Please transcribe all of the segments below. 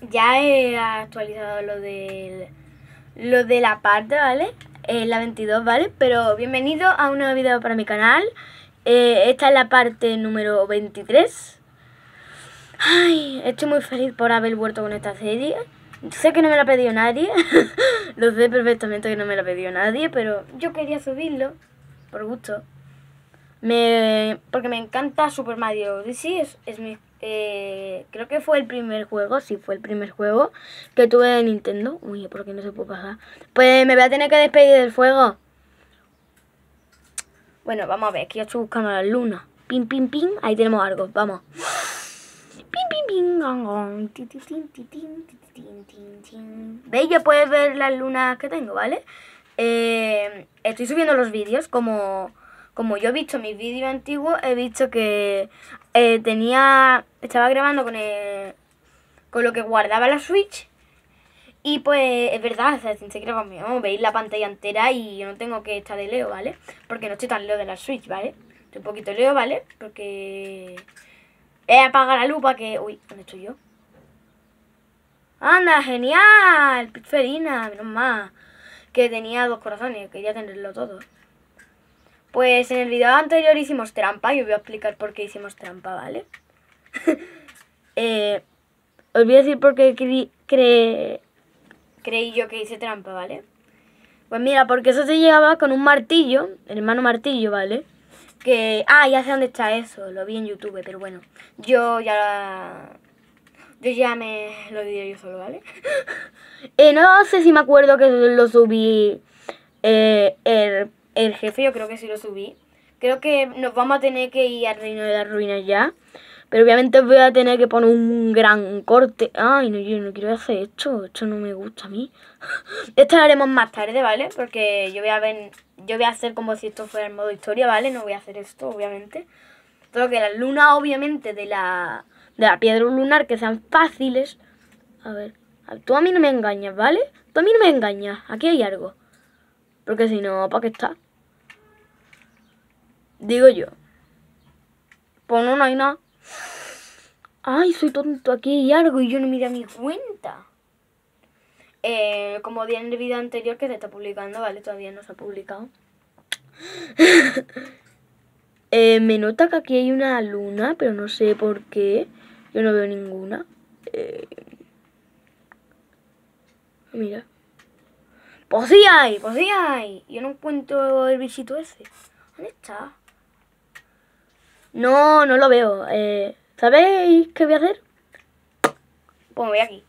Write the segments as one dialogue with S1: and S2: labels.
S1: Ya he actualizado lo del, lo de la parte, ¿vale? Eh, la 22, ¿vale? Pero bienvenido a un nuevo video para mi canal. Eh, esta es la parte número 23. Ay, estoy muy feliz por haber vuelto con esta serie. Sé que no me la ha pedido nadie. lo sé perfectamente que no me la ha pedido nadie, pero yo quería subirlo. Por gusto. Me, porque me encanta Super Mario Odyssey. Es, es mi eh, creo que fue el primer juego, sí, fue el primer juego que tuve de Nintendo. Uy, ¿por qué no se puede pasar. Pues me voy a tener que despedir del fuego. Bueno, vamos a ver, aquí estoy buscando la luna. Pim, pim, pim, ahí tenemos algo, vamos. ¿Veis? Ya puedes ver las lunas que tengo, ¿vale? Eh, estoy subiendo los vídeos como como yo he visto mis vídeos antiguos, he visto que eh, tenía, estaba grabando con, con lo que guardaba la Switch y pues es verdad, o sea, sin pues, veis la pantalla entera y yo no tengo que estar de Leo, ¿vale? Porque no estoy tan Leo de la Switch, ¿vale? Estoy un poquito Leo, ¿vale? Porque he apagado la lupa que... Uy, ¿dónde estoy yo? ¡Anda, genial! Pizferina, menos más. Que tenía dos corazones, quería tenerlo todo. Pues en el video anterior hicimos trampa y os voy a explicar por qué hicimos trampa, ¿vale? eh, os voy a decir por qué creí yo que hice trampa, ¿vale? Pues mira, porque eso se llevaba con un martillo, el hermano martillo, ¿vale? Que, ah, ya sé dónde está eso, lo vi en YouTube, pero bueno, yo ya, yo ya me lo diré yo solo, ¿vale? eh, no sé si me acuerdo que lo subí eh, el el jefe, yo creo que sí lo subí. Creo que nos vamos a tener que ir al reino de las ruinas ya. Pero obviamente voy a tener que poner un gran corte. Ay, no, yo no quiero hacer esto. Esto no me gusta a mí. Esto lo haremos más tarde, ¿vale? Porque yo voy a ver, yo voy a hacer como si esto fuera el modo historia, ¿vale? No voy a hacer esto, obviamente. todo que las lunas, obviamente, de la, de la piedra lunar, que sean fáciles. A ver, tú a mí no me engañas, ¿vale? Tú a mí no me engañas. Aquí hay algo. Porque si no, ¿para qué está? Digo yo. Pues no, no hay nada. Ay, soy tonto, aquí hay algo y yo no mira mi cuenta. Eh, como día en el video anterior que se está publicando, ¿vale? Todavía no se ha publicado. Eh, me nota que aquí hay una luna, pero no sé por qué. Yo no veo ninguna. Eh, mira. Pues sí hay, pues sí hay. Yo no encuentro el bichito ese. ¿Dónde está? No, no lo veo. Eh, ¿Sabéis qué voy a hacer? Pues me voy aquí.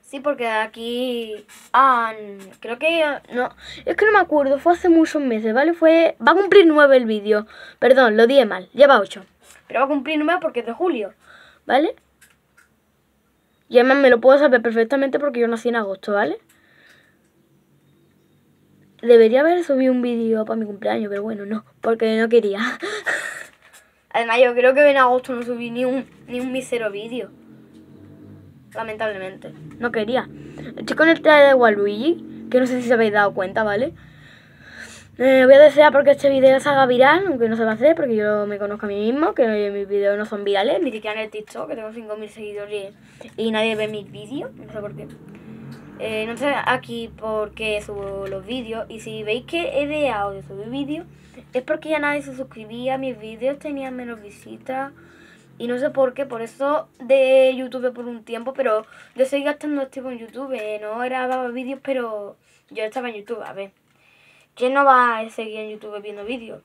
S1: Sí, porque aquí... Ah, creo que... No, es que no me acuerdo. Fue hace muchos meses, ¿vale? Fue... Va a cumplir nueve el vídeo. Perdón, lo dije mal. Lleva ocho Pero va a cumplir nueve porque es de julio. ¿Vale? Y además me lo puedo saber perfectamente porque yo nací en agosto, ¿vale? Debería haber subido un vídeo para mi cumpleaños, pero bueno, no, porque no quería. Además, yo creo que en agosto no subí ni un, ni un mísero vídeo. Lamentablemente. No quería. Estoy con el traje de Waluigi, que no sé si se habéis dado cuenta, ¿vale? Eh, voy a desear porque este vídeo salga viral, aunque no se va a hacer, porque yo me conozco a mí mismo, que mis vídeos no son virales, ni siquiera en el TikTok, que tengo 5.000 seguidores y nadie ve mis vídeos, no sé por qué. Eh, no sé aquí porque subo los vídeos y si veis que he dejado de subir vídeos es porque ya nadie se suscribía, a mis vídeos tenía menos visitas y no sé por qué, por eso de YouTube por un tiempo, pero yo seguí gastando tiempo en YouTube, eh, no grababa vídeos, pero yo estaba en YouTube, a ver. ¿Quién no va a seguir en YouTube viendo vídeos?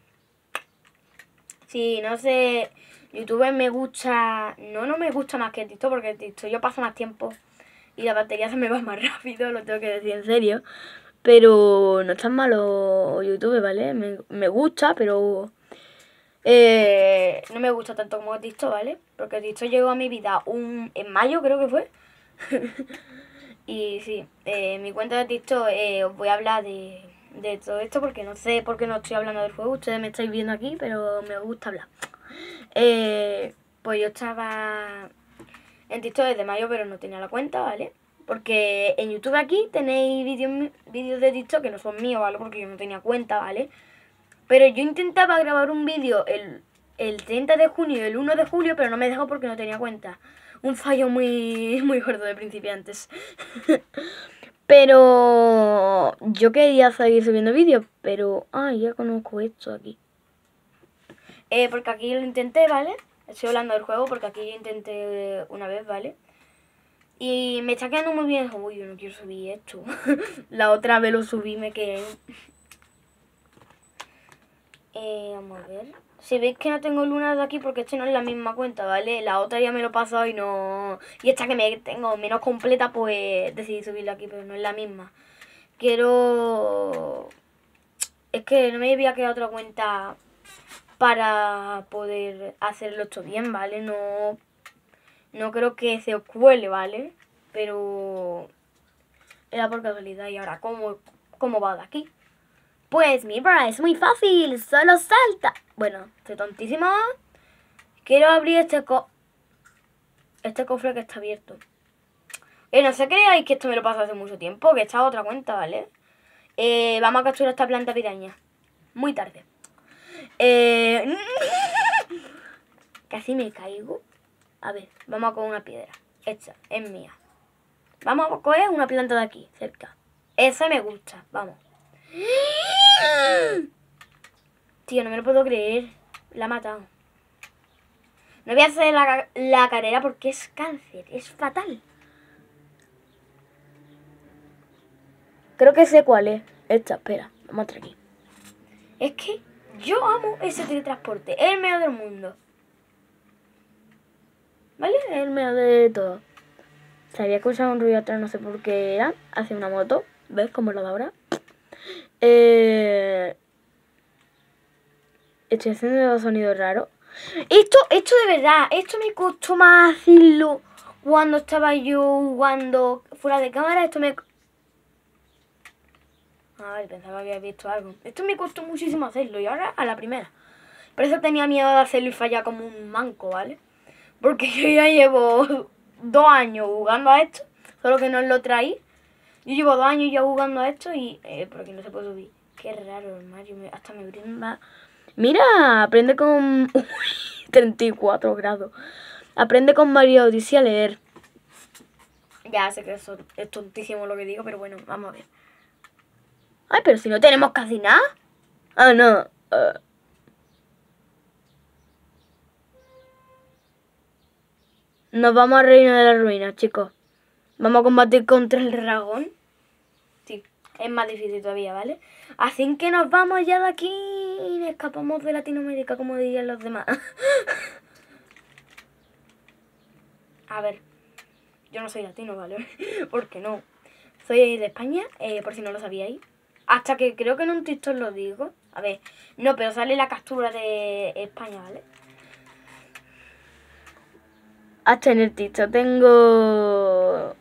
S1: sí, no sé, YouTube me gusta, no, no me gusta más que TikTok, porque TikTok yo paso más tiempo y la batería se me va más rápido, lo tengo que decir en serio. Pero no es tan malo YouTube, ¿vale? Me, gusta, pero eh, no me gusta tanto como TikTok, ¿vale? Porque TikTok llegó a mi vida un, en mayo, creo que fue. y sí, en eh, mi cuenta de TikTok eh, os voy a hablar de, de todo esto porque no sé por qué no estoy hablando del juego. Ustedes me estáis viendo aquí, pero me gusta hablar. pues yo estaba en TikTok desde de mayo, pero no tenía la cuenta, ¿vale? Porque en YouTube aquí tenéis vídeos de TikTok que no son míos, ¿vale? Porque yo no tenía cuenta, ¿vale? Pero yo intentaba grabar un vídeo el, 30 de junio y el 1 de julio, pero no me dejó porque no tenía cuenta. Un fallo muy, muy gordo de principiantes. pero yo quería seguir subiendo vídeos, pero... Ay, ya conozco esto aquí. Eh, porque aquí lo intenté, ¿vale? Estoy hablando del juego porque aquí intenté una vez, ¿vale? Y me está quedando muy bien. Uy, yo no quiero subir esto. la otra vez lo subí, me quedé. Eh, vamos a ver. Si veis que no tengo lunas de aquí porque este no es la misma cuenta, ¿vale? La otra ya me lo he y no... Y esta que me tengo menos completa, pues decidí subirla aquí, pero no es la misma. Quiero... Es que no me había quedado otra cuenta para poder hacerlo esto bien, ¿vale? No, no creo que se os cuele, ¿vale? Pero era por casualidad y ahora, ¿cómo, cómo va de aquí? Pues mira, es muy fácil, solo salta. Bueno, estoy tontísimo. Quiero abrir este co este cofre que está abierto. Eh, no se creáis que esto me lo pasa hace mucho tiempo, que está otra cuenta, ¿vale? Eh, vamos a capturar esta planta piraña. Muy tarde. Eh, casi me caigo. A ver, vamos a coger una piedra. Esta es mía. Vamos a coger una planta de aquí, cerca. Esa me gusta, vamos. Tío, no me lo puedo creer. La ha matado. No voy a hacer la, carrera porque es cáncer. Es fatal. Creo que sé cuál es. Esta, espera. Vamos a aquí. Es que yo amo ese teletransporte, es el medio del mundo. ¿Vale? Es el medio de todo. Se había escuchado un ruido atrás, no sé por qué era. Hace una moto. ¿Ves cómo lo da ahora? Eh, estoy haciendo sonidos raros. Esto, esto de verdad, esto me costó más hacerlo cuando estaba yo jugando fuera de cámara. Esto me a pensaba que había visto algo. Esto me costó muchísimo hacerlo y ahora a la primera. Por eso tenía miedo de hacerlo y fallar como un manco, ¿vale? Porque yo ya llevo dos años jugando a esto, solo que no lo traí. Yo llevo dos años ya jugando a esto y... Eh, porque no se puede subir. Qué raro, Mario. hasta me brinda... Mira, aprende con... Uy, 34 grados. Aprende con Mario Odyssey a leer. Ya sé que es tontísimo lo que digo, pero bueno, vamos a ver. Ay, pero si no tenemos casi nada. Ah, no. Eh. Nos vamos al reino de las ruinas, chicos. Vamos a combatir contra el dragón. Sí, es más difícil todavía, ¿vale? Así que nos vamos ya de aquí y escapamos de Latinoamérica, como dirían los demás. a ver, yo no soy latino, ¿vale? Porque no. Soy de España, eh, por si no lo sabíais. Hasta que creo que en un TikTok lo digo. A ver, no, pero sale la captura de España, ¿vale? Hasta en el TikTok tengo...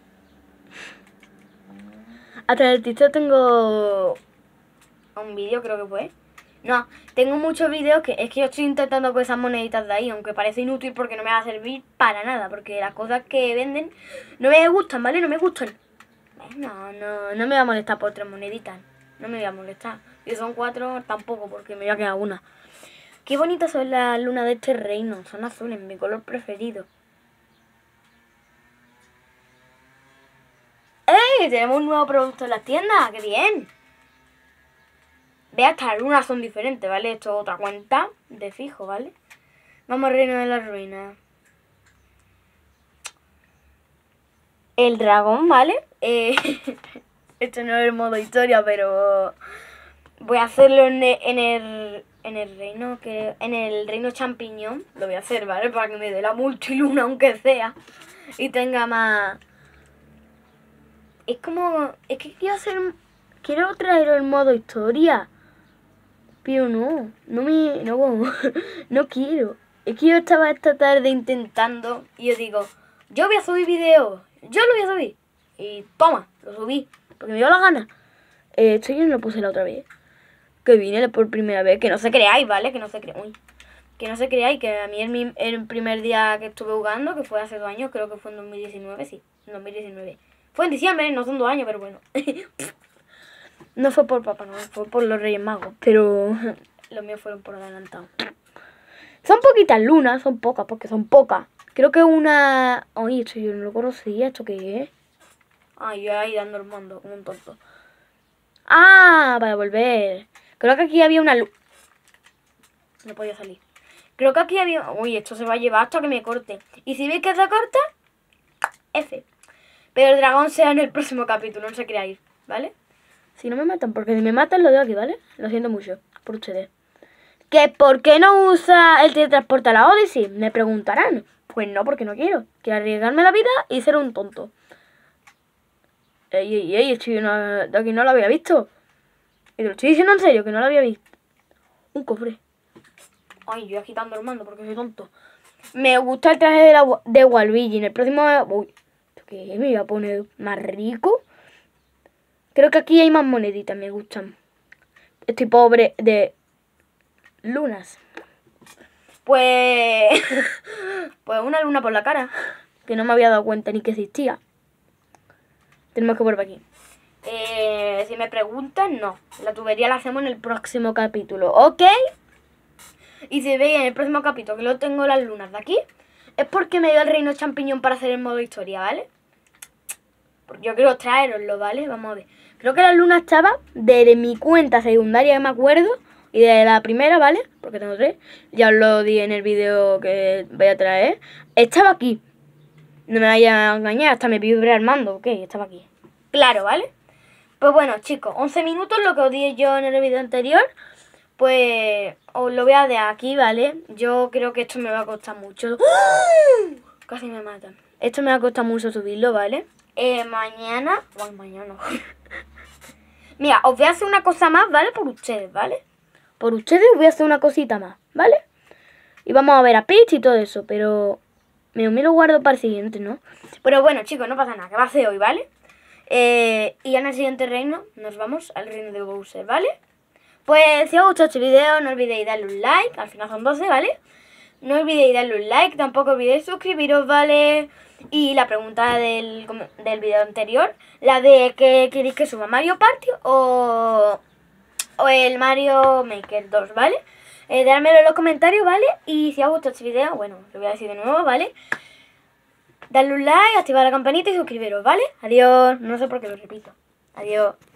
S1: Hasta en el TikTok tengo... Un vídeo creo que fue. No, tengo muchos vídeos que es que yo estoy intentando con esas moneditas de ahí, aunque parece inútil porque no me va a servir para nada, porque las cosas que venden no me gustan, ¿vale? No me gustan. No, no, no me va a molestar por tres moneditas no me voy a molestar. y son cuatro, tampoco, porque me voy a quedar una. Qué bonitas son las lunas de este reino. Son azules, mi color preferido. ¡Ey! Tenemos un nuevo producto en las tiendas. ¡Qué bien! Ve, hasta lunas son diferentes, ¿vale? Esto es otra cuenta de fijo, ¿vale? Vamos al reino de la ruinas. El dragón, ¿vale? Eh... Este no es el modo historia, pero voy a hacerlo e, en el, en el, reino que en el reino champiñón. Lo voy a hacer, ¿vale? Para que me dé la multiluna aunque sea y tenga más Es como es que quiero hacer quiero traer el modo historia. Pero no, no me no no quiero. Es que yo estaba esta tarde intentando y yo digo, yo voy a subir video, yo lo voy a subir. Y toma, lo subí porque me dio la gana. Eh, esto yo no lo puse la otra vez. Que vine por primera vez. Que no se creáis, ¿vale? Que no se creáis. Que no se creáis. Que a mí el, primer día que estuve jugando, que fue hace dos años, creo que fue en 2019, sí. En 2019. Fue en diciembre, no son dos años, pero bueno. no fue por Papá no fue por los Reyes Magos. Pero los míos fueron por adelantado. Son poquitas lunas, son pocas, porque son pocas. Creo que una... Oye, esto yo no lo conocía, ¿esto que es? Ah, yo ahí dando el mando como un tonto. Ah, para volver. Creo que aquí había una luz. No podía salir. Creo que aquí había... Uy, esto se va a llevar hasta que me corte. Y si veis que se corta, F. Pero el dragón sea en el próximo capítulo, no se creáis, ¿vale? Si no me matan, porque si me matan lo dejo aquí, ¿vale? Lo siento mucho por ustedes. ¿Que por qué no usa el teletransporte a la Odyssey? Me preguntarán. Pues no, porque no quiero. Quiero arriesgarme la vida y ser un tonto. Eh, ey, ey, ey, estoy aquí no lo había visto. Y te lo estoy diciendo en serio, que no lo había visto. Un cofre. Ay, yo agitando el mando porque soy tonto. Me gusta el traje de, la, de En el próximo... Uy, ¿qué me iba a poner? ¿Más rico? Creo que aquí hay más moneditas, me gustan. Estoy pobre de lunas. Pues... pues una luna por la cara. Que no me había dado cuenta ni que existía. Tenemos que volver aquí. Eh, si me preguntan, no. La tubería la hacemos en el próximo capítulo, ¿ok? Y si veis en el próximo capítulo que lo tengo las lunas de aquí, es porque me dio el reino champiñón para hacer el modo historia, ¿vale? Porque yo quiero traeroslo, ¿vale? Vamos a ver. Creo que la luna estaba desde mi cuenta secundaria, que me acuerdo, y de la primera, ¿vale? Porque tengo tres. Ya os lo di en el vídeo que voy a traer. Estaba aquí. No me vaya a engañar, hasta me vibra armando, mando, ok, estaba aquí. Claro, ¿vale? Pues bueno, chicos, 11 minutos, lo que os dije yo en el vídeo anterior, pues os lo voy a dejar aquí, ¿vale? Yo creo que esto me va a costar mucho. ¡Oh! Casi me mata Esto me va a costar mucho subirlo, ¿vale? Eh, mañana... Bueno, mañana... Mira, os voy a hacer una cosa más, ¿vale? Por ustedes, ¿vale? Por ustedes os voy a hacer una cosita más, ¿vale? Y vamos a ver a Peach y todo eso, pero me, lo guardo para el siguiente, ¿no? Pero bueno, chicos, no pasa nada, que va a ser hoy, ¿vale? Eh, y en el siguiente reino nos vamos al reino de Bowser, ¿vale? Pues si os ha gustado este video, no olvidéis darle un like, al final son 12, ¿vale? No olvidéis darle un like, tampoco olvidéis suscribiros, ¿vale? Y la pregunta del, del video anterior, la de que queréis que suba Mario Party o, o el Mario Maker 2, ¿vale? Eh, en los comentarios, ¿vale? Y si ha gustado este video, bueno, lo voy a decir de nuevo, ¿vale? Darle un like, activar la campanita y suscribiros, ¿vale? Adiós. No sé por qué lo repito. Adiós.